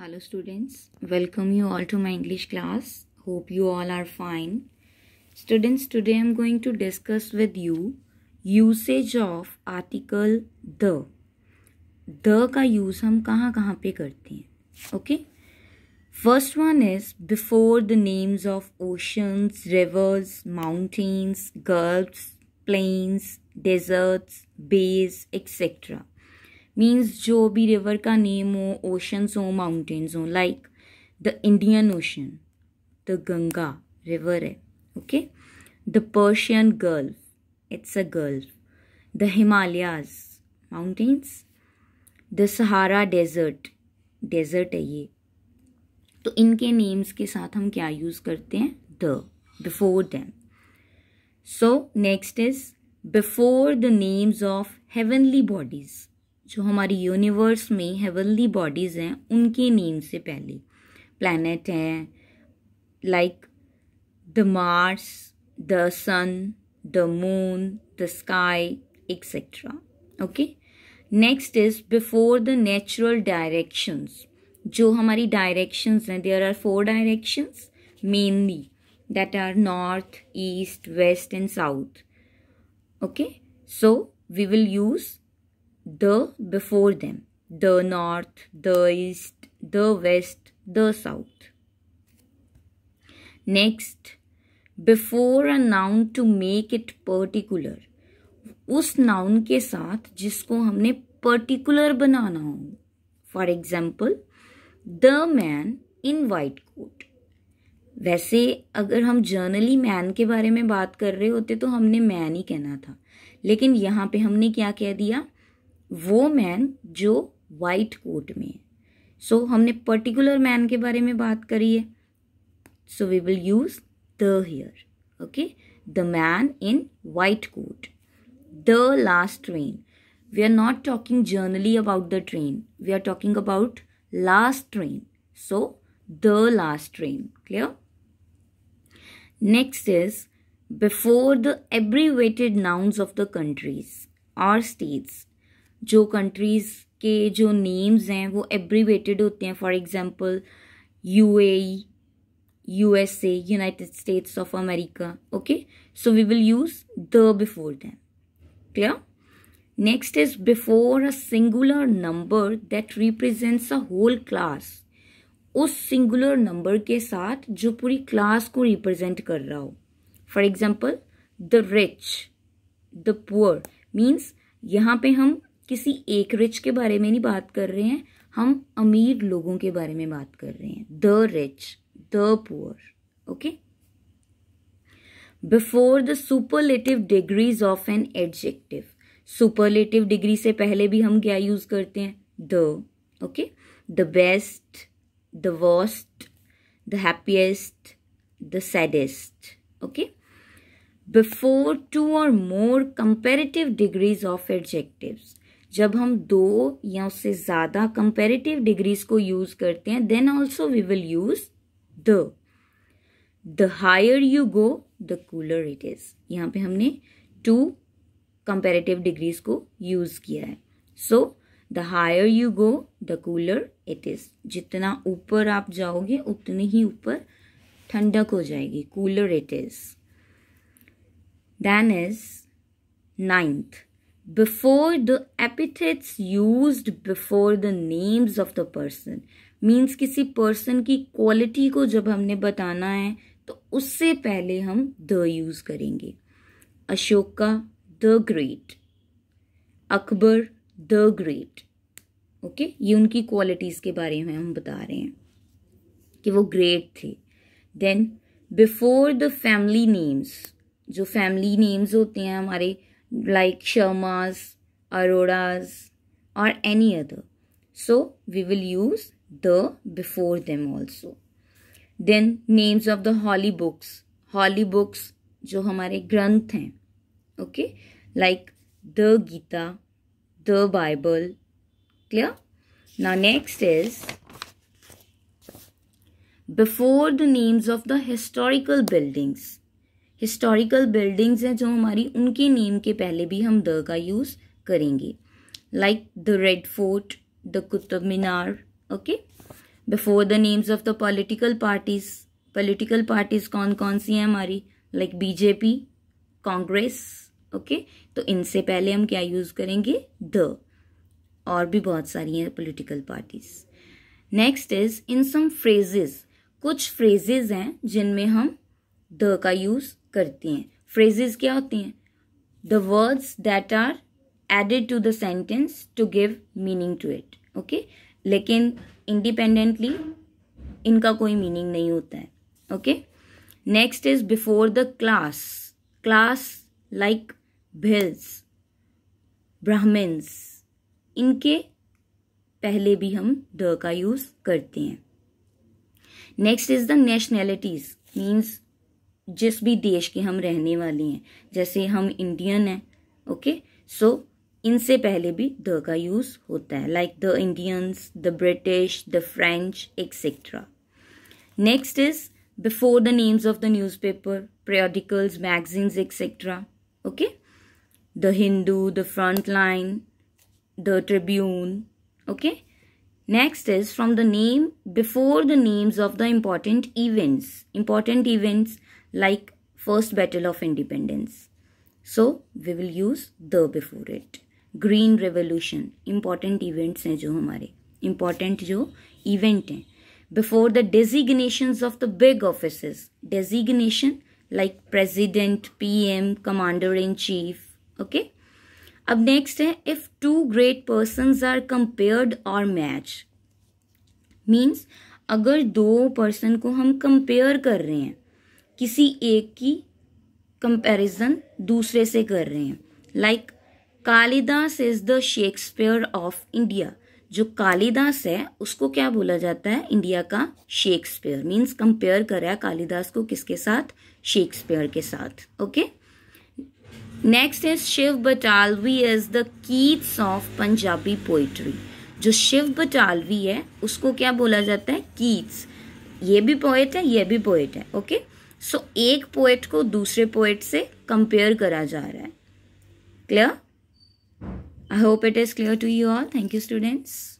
Hello students welcome you all to my English class hope you all are fine students today I am going to discuss with you usage of article the the का use हम कहाँ कहाँ पे करते हैं okay first one is before the names of oceans rivers mountains gulfs plains deserts bays etcetera means जो भी river का नेम हो ओशंस हो माउंटेन्स हो like the Indian ocean the Ganga river है okay the Persian gulf it's a gulf the Himalayas mountains the Sahara desert desert है ये तो इनके नेम्स के साथ हम क्या यूज़ करते हैं the before them so next is before the names of heavenly bodies जो हमारी यूनिवर्स में हेवनली बॉडीज़ हैं उनके नेम से पहले प्लैनेट हैं like the Mars the sun the moon the sky etcetera okay next is before the natural directions जो हमारी डायरेक्शंस हैं there are four directions mainly that are north east west and south okay so we will use the before them the north the east the west the south next before a noun to make it particular उस noun के साथ जिसको हमने particular बनाना हो for example the man in white coat वैसे अगर हम जर्नली मैन के बारे में बात कर रहे होते तो हमने मैन ही कहना था लेकिन यहाँ पे हमने क्या कह दिया वो मैन जो वाइट कोट में है सो so, हमने पर्टिकुलर मैन के बारे में बात करी है so we will use the here okay the man in white coat the last train we are not talking generally about the train we are talking about last train so the last train clear next is before the abbreviated nouns of the countries or states जो countries के जो names हैं वो abbreviated होते हैं for example S A United States of America okay so we will use the before them clear next is before a singular number that represents a whole class उस singular number के साथ जो पूरी class को represent कर रहा हो for example the rich the poor means यहाँ पे हम किसी एक रिच के बारे में नहीं बात कर रहे हैं हम अमीर लोगों के बारे में बात कर रहे हैं the rich the poor okay before the superlative degrees of an adjective superlative degree से पहले भी हम क्या यूज करते हैं the okay the best the worst the happiest the saddest okay before two or more comparative degrees of adjectives जब हम दो या उससे ज़्यादा कंपेरेटिव डिग्रीज को यूज़ करते हैं then also we will use the the higher you go the cooler it is यहाँ पे हमने टू कंपेरेटिव डिग्रीज को यूज़ किया है so the higher you go the cooler it is जितना ऊपर आप जाओगे उतनी ही ऊपर ठंडक हो जाएगी cooler it is then is ninth before the epithets used before the names of the person means किसी person की quality को जब हमने बताना है तो उससे पहले हम the use करेंगे Ashoka the great Akbar the great okay okay? ये उनकी क्वालिटीज़ के बारे में हम बता रहे हैं कि वो ग्रेट थे then before the family names जो फैमिली नेम्स होते हैं हमारे like Sharma's, Arora's or any other. So we will use the before them also. Then names of the holy books. Holy books जो हमारे ग्रंथ हैं Okay, like the Gita, the Bible. Clear. now next is before the names of the historical buildings historical buildings हैं जो हमारी उनके name के पहले भी हम द का यूज़ करेंगे like the Red Fort the Qutub Minar okay before the names of the political parties political parties कौन कौन सी हैं हमारी लाइक बीजेपी कांग्रेस ओके तो इनसे पहले हम क्या यूज़ करेंगे द और भी बहुत सारी हैं political parties next is in some phrases कुछ फ्रेजेज हैं जिनमें हम द का यूज़ करती हैं फ्रेजेज क्या होती हैं the words that are added to the sentence to give meaning to it okay लेकिन इंडिपेंडेंटली इनका कोई मीनिंग नहीं होता है okay next is before the class class like Bhils Brahmins इनके पहले भी हम द का यूज़ करते हैं next is the nationalities means जिस भी देश के हम रहने वाले हैं जैसे हम इंडियन हैं ओके सो इनसे पहले भी द का यूज़ होता है like the Indians the British the French etcetera next is before the names of the newspaper periodicals etcetera okay the Hindu the Frontline the Tribune okay Next is from the name before the names of the important events. Important events like First Battle of Independence. So, we will use the before it. Green Revolution. Important events hai jo Important jo event hai. Before the designations of the big offices. Designation like President, PM, Commander-in-Chief. Okay? अब next है if two great person are compared or match means अगर दो person को हम compare कर रहे हैं किसी एक की कंपैरिजन दूसरे से कर रहे हैं like like, Kalidas is the Shakespeare of India जो कालिदास है उसको क्या बोला जाता है इंडिया का शेक्सपियर मीन्स कंपेयर करा है कालिदास को किसके साथ शेक्सपियर के साथ okay okay? Next is Shiv Batalvi is the Keats of Punjabi poetry जो शिव बटालवी है उसको क्या बोला जाता है कीट्स ये भी पोएट है ये भी पोएट है ओके okay? सो so, एक पोएट को दूसरे पोएट से कंपेयर करा जा रहा है clear I hope it is clear to you all thank you students